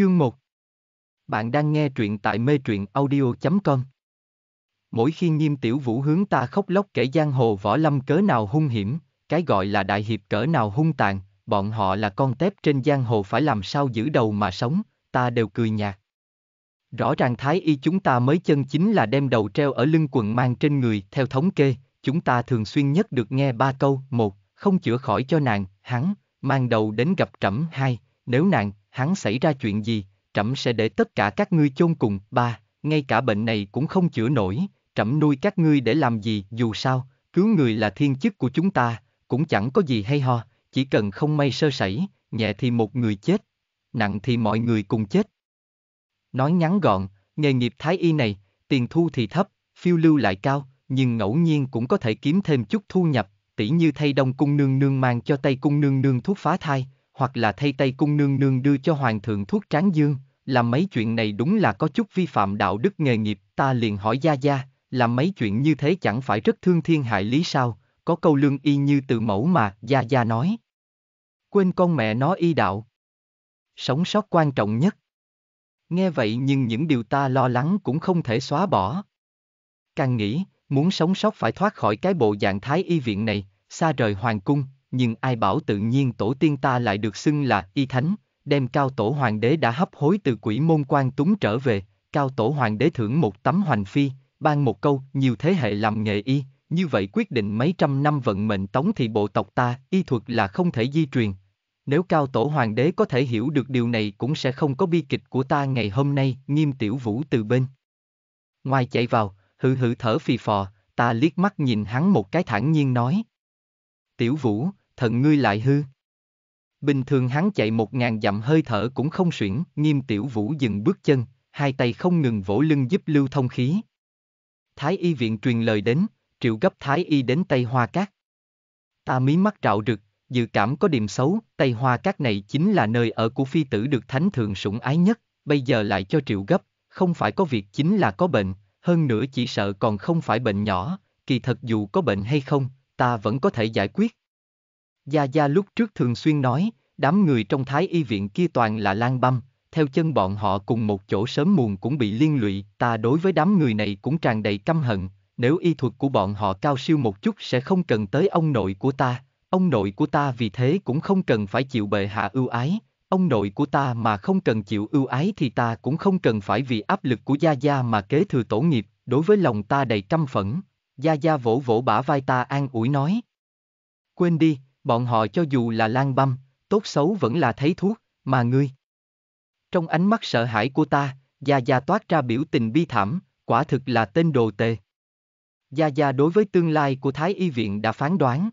Chương 1 Bạn đang nghe truyện tại mê truyện audio.com Mỗi khi nghiêm tiểu vũ hướng ta khóc lóc kể giang hồ võ lâm cỡ nào hung hiểm, cái gọi là đại hiệp cỡ nào hung tàn, bọn họ là con tép trên giang hồ phải làm sao giữ đầu mà sống, ta đều cười nhạt. Rõ ràng thái y chúng ta mới chân chính là đem đầu treo ở lưng quần mang trên người, theo thống kê, chúng ta thường xuyên nhất được nghe ba câu, một, không chữa khỏi cho nàng, hắn, mang đầu đến gặp trẫm hai, nếu nàng, hắn xảy ra chuyện gì, trẫm sẽ để tất cả các ngươi chôn cùng, ba, ngay cả bệnh này cũng không chữa nổi, trẫm nuôi các ngươi để làm gì, dù sao, cứu người là thiên chức của chúng ta, cũng chẳng có gì hay ho, chỉ cần không may sơ sẩy, nhẹ thì một người chết, nặng thì mọi người cùng chết. Nói ngắn gọn, nghề nghiệp thái y này, tiền thu thì thấp, phiêu lưu lại cao, nhưng ngẫu nhiên cũng có thể kiếm thêm chút thu nhập, tỷ như thay đông cung nương nương mang cho tay cung nương nương thuốc phá thai, hoặc là thay tay cung nương nương đưa cho hoàng thượng thuốc tráng dương, làm mấy chuyện này đúng là có chút vi phạm đạo đức nghề nghiệp, ta liền hỏi Gia Gia, làm mấy chuyện như thế chẳng phải rất thương thiên hại lý sao, có câu lương y như từ mẫu mà, Gia Gia nói. Quên con mẹ nó y đạo. Sống sót quan trọng nhất. Nghe vậy nhưng những điều ta lo lắng cũng không thể xóa bỏ. Càng nghĩ, muốn sống sót phải thoát khỏi cái bộ dạng thái y viện này, xa rời hoàng cung, nhưng ai bảo tự nhiên tổ tiên ta lại được xưng là y thánh, đem cao tổ hoàng đế đã hấp hối từ quỷ môn quan túng trở về, cao tổ hoàng đế thưởng một tấm hoành phi, ban một câu nhiều thế hệ làm nghề y, như vậy quyết định mấy trăm năm vận mệnh tống thì bộ tộc ta, y thuật là không thể di truyền. Nếu cao tổ hoàng đế có thể hiểu được điều này cũng sẽ không có bi kịch của ta ngày hôm nay, nghiêm tiểu vũ từ bên. Ngoài chạy vào, hự hự thở phì phò, ta liếc mắt nhìn hắn một cái thản nhiên nói. Tiểu vũ, thần ngươi lại hư. Bình thường hắn chạy một ngàn dặm hơi thở cũng không suyễn, nghiêm tiểu vũ dừng bước chân, hai tay không ngừng vỗ lưng giúp lưu thông khí. Thái y viện truyền lời đến, triệu gấp thái y đến Tây Hoa Cát. Ta mí mắt rạo rực, dự cảm có điểm xấu, Tây Hoa Cát này chính là nơi ở của phi tử được thánh thượng sủng ái nhất, bây giờ lại cho triệu gấp, không phải có việc chính là có bệnh, hơn nữa chỉ sợ còn không phải bệnh nhỏ, kỳ thật dù có bệnh hay không, ta vẫn có thể giải quyết. Gia Gia lúc trước thường xuyên nói, đám người trong thái y viện kia toàn là lang băm, theo chân bọn họ cùng một chỗ sớm muộn cũng bị liên lụy, ta đối với đám người này cũng tràn đầy căm hận, nếu y thuật của bọn họ cao siêu một chút sẽ không cần tới ông nội của ta, ông nội của ta vì thế cũng không cần phải chịu bệ hạ ưu ái, ông nội của ta mà không cần chịu ưu ái thì ta cũng không cần phải vì áp lực của Gia Gia mà kế thừa tổ nghiệp, đối với lòng ta đầy căm phẫn. Gia Gia vỗ vỗ bả vai ta an ủi nói. Quên đi, bọn họ cho dù là lang băm, tốt xấu vẫn là thấy thuốc, mà ngươi. Trong ánh mắt sợ hãi của ta, Gia Gia toát ra biểu tình bi thảm, quả thực là tên đồ tề. Gia Gia đối với tương lai của Thái Y Viện đã phán đoán.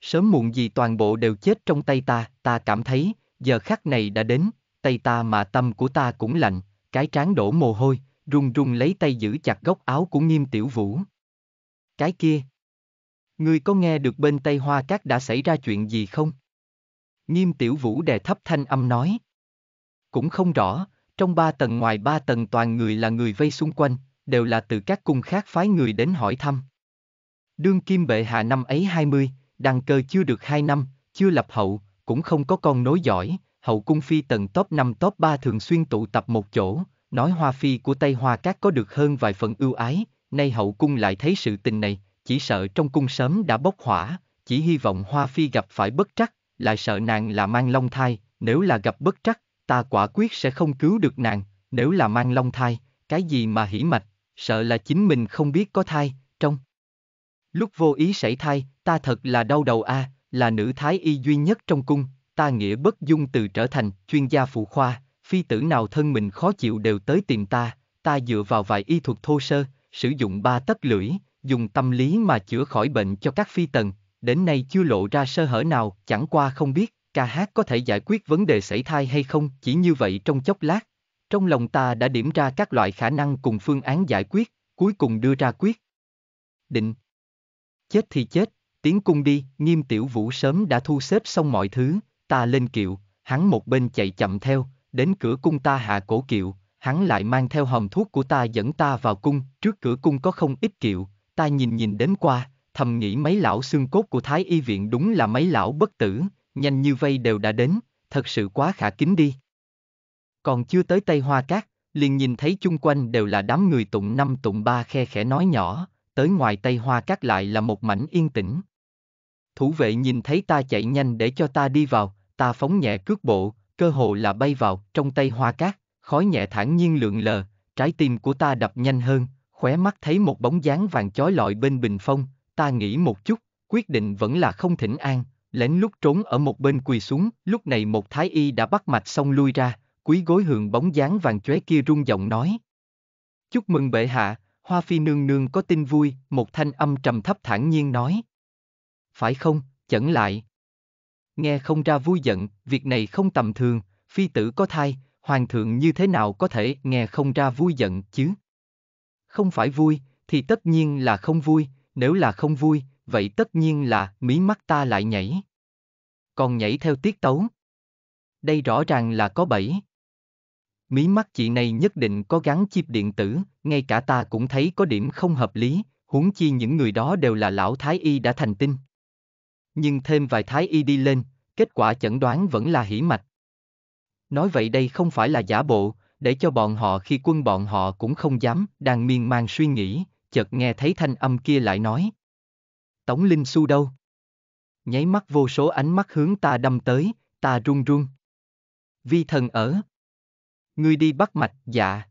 Sớm muộn gì toàn bộ đều chết trong tay ta, ta cảm thấy, giờ khắc này đã đến, tay ta mà tâm của ta cũng lạnh, cái trán đổ mồ hôi, run run lấy tay giữ chặt góc áo của nghiêm tiểu vũ. Cái kia, Ngươi có nghe được bên Tây Hoa Cát đã xảy ra chuyện gì không? Nghiêm tiểu vũ đè thấp thanh âm nói. Cũng không rõ, trong ba tầng ngoài ba tầng toàn người là người vây xung quanh, đều là từ các cung khác phái người đến hỏi thăm. Đương kim bệ hạ năm ấy 20, đăng cơ chưa được 2 năm, chưa lập hậu, cũng không có con nối giỏi, hậu cung phi tần top 5 top 3 thường xuyên tụ tập một chỗ, nói hoa phi của Tây Hoa Cát có được hơn vài phần ưu ái, nay hậu cung lại thấy sự tình này, chỉ sợ trong cung sớm đã bốc hỏa, chỉ hy vọng Hoa Phi gặp phải bất trắc, lại sợ nàng là mang long thai, nếu là gặp bất trắc, ta quả quyết sẽ không cứu được nàng, nếu là mang long thai, cái gì mà hỉ mạch, sợ là chính mình không biết có thai, trong. Lúc vô ý xảy thai, ta thật là đau đầu a, à, là nữ thái y duy nhất trong cung, ta nghĩa bất dung từ trở thành chuyên gia phụ khoa, phi tử nào thân mình khó chịu đều tới tìm ta, ta dựa vào vài y thuật thô sơ, sử dụng ba tấc lưỡi, dùng tâm lý mà chữa khỏi bệnh cho các phi tần, đến nay chưa lộ ra sơ hở nào, chẳng qua không biết, ca hát có thể giải quyết vấn đề sảy thai hay không, chỉ như vậy trong chốc lát. Trong lòng ta đã điểm ra các loại khả năng cùng phương án giải quyết, cuối cùng đưa ra quyết. Định. Chết thì chết, tiến cung đi, nghiêm tiểu vũ sớm đã thu xếp xong mọi thứ, ta lên kiệu, hắn một bên chạy chậm theo, đến cửa cung ta hạ cổ kiệu, hắn lại mang theo hòm thuốc của ta dẫn ta vào cung, trước cửa cung có không ít kiệu, ta nhìn nhìn đến qua, thầm nghĩ mấy lão xương cốt của Thái Y Viện đúng là mấy lão bất tử, nhanh như vây đều đã đến, thật sự quá khả kính đi. Còn chưa tới Tây Hoa Cát, liền nhìn thấy chung quanh đều là đám người tụng năm tụng ba khe khẽ nói nhỏ, tới ngoài Tây Hoa Cát lại là một mảnh yên tĩnh. Thủ vệ nhìn thấy ta chạy nhanh để cho ta đi vào, ta phóng nhẹ cước bộ, cơ hồ là bay vào trong Tây Hoa Cát, khói nhẹ thản nhiên lượn lờ, trái tim của ta đập nhanh hơn, khóe mắt thấy một bóng dáng vàng chói lọi bên bình phong, ta nghĩ một chút, quyết định vẫn là không thỉnh an, lén lút trốn ở một bên quỳ xuống, lúc này một thái y đã bắt mạch xong lui ra, quý gối hường bóng dáng vàng chóe kia rung giọng nói. Chúc mừng bệ hạ, hoa phi nương nương có tin vui, một thanh âm trầm thấp thản nhiên nói. Phải không, chẩn lại. Nghe không ra vui giận, việc này không tầm thường, phi tử có thai, hoàng thượng như thế nào có thể nghe không ra vui giận chứ? không phải vui, thì tất nhiên là không vui, nếu là không vui, vậy tất nhiên là mí mắt ta lại nhảy. Còn nhảy theo tiết tấu. Đây rõ ràng là có bẫy. Mí mắt chị này nhất định có gắn chip điện tử, ngay cả ta cũng thấy có điểm không hợp lý, huống chi những người đó đều là lão thái y đã thành tinh. Nhưng thêm vài thái y đi lên, kết quả chẩn đoán vẫn là hỉ mạch. Nói vậy đây không phải là giả bộ, để cho bọn họ khi quân bọn họ cũng không dám, đang miên man suy nghĩ, chợt nghe thấy thanh âm kia lại nói. Tống Linh Xu đâu? Nháy mắt vô số ánh mắt hướng ta đâm tới, ta run run. Vi thần ở. Ngươi đi bắt mạch, dạ.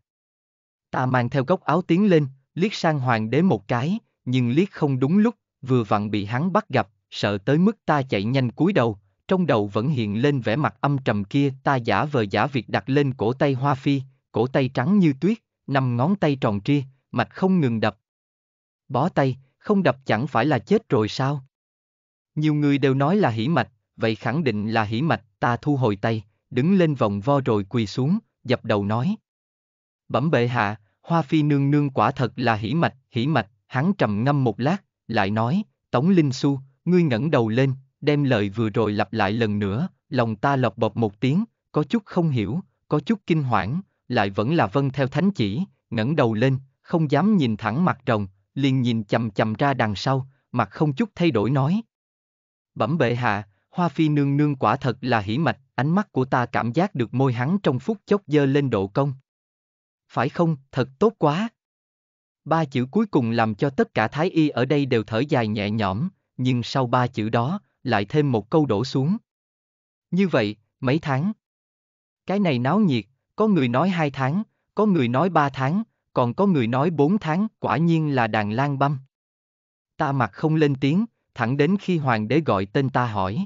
Ta mang theo góc áo tiến lên, liếc sang hoàng đế một cái, nhưng liếc không đúng lúc, vừa vặn bị hắn bắt gặp, sợ tới mức ta chạy nhanh cúi đầu, trong đầu vẫn hiện lên vẻ mặt âm trầm kia ta giả vờ giả việc đặt lên cổ tay hoa phi, cổ tay trắng như tuyết, năm ngón tay tròn tria, mạch không ngừng đập. Bó tay, không đập chẳng phải là chết rồi sao? Nhiều người đều nói là hỉ mạch, vậy khẳng định là hỉ mạch, ta thu hồi tay, đứng lên vòng vo rồi quỳ xuống, dập đầu nói. Bẩm bệ hạ, hoa phi nương nương quả thật là hỉ mạch, hỉ mạch, hắn trầm ngâm một lát, lại nói, Tống Linh Xu, ngươi ngẩng đầu lên, đem lời vừa rồi lặp lại lần nữa, lòng ta lọc bọc một tiếng, có chút không hiểu, có chút kinh hoảng, lại vẫn là vâng theo thánh chỉ, ngẩng đầu lên, không dám nhìn thẳng mặt rồng, liền nhìn chầm chầm ra đằng sau, mặt không chút thay đổi nói. Bẩm bệ hạ, hoa phi nương nương quả thật là hỉ mạch, ánh mắt của ta cảm giác được môi hắn trong phút chốc dơ lên độ công. Phải không, thật tốt quá. Ba chữ cuối cùng làm cho tất cả thái y ở đây đều thở dài nhẹ nhõm, nhưng sau ba chữ đó, lại thêm một câu đổ xuống. Như vậy, mấy tháng? Cái này náo nhiệt, có người nói hai tháng, có người nói ba tháng, còn có người nói bốn tháng, quả nhiên là đàn lan băm. Ta mặt không lên tiếng, thẳng đến khi hoàng đế gọi tên ta hỏi.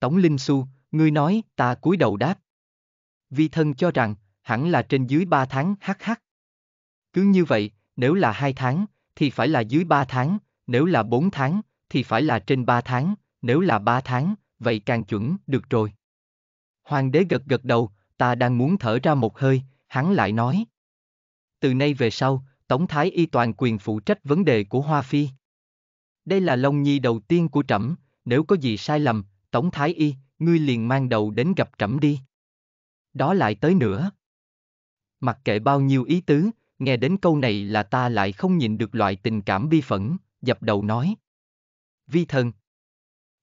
Tống Linh Xu, ngươi nói, ta cúi đầu đáp. Vi thân cho rằng, hẳn là trên dưới ba tháng hắc hắc. Cứ như vậy, nếu là hai tháng, thì phải là dưới ba tháng, nếu là bốn tháng, thì phải là trên ba tháng, nếu là ba tháng, vậy càng chuẩn, được rồi. Hoàng đế gật gật đầu, ta đang muốn thở ra một hơi, hắn lại nói. Từ nay về sau, Tổng Thái y toàn quyền phụ trách vấn đề của Hoa Phi. Đây là Long Nhi đầu tiên của trẫm, nếu có gì sai lầm, Tổng Thái y, ngươi liền mang đầu đến gặp trẫm đi. Đó lại tới nữa. Mặc kệ bao nhiêu ý tứ, nghe đến câu này là ta lại không nhìn được loại tình cảm bi phẫn, dập đầu nói. Vi thần,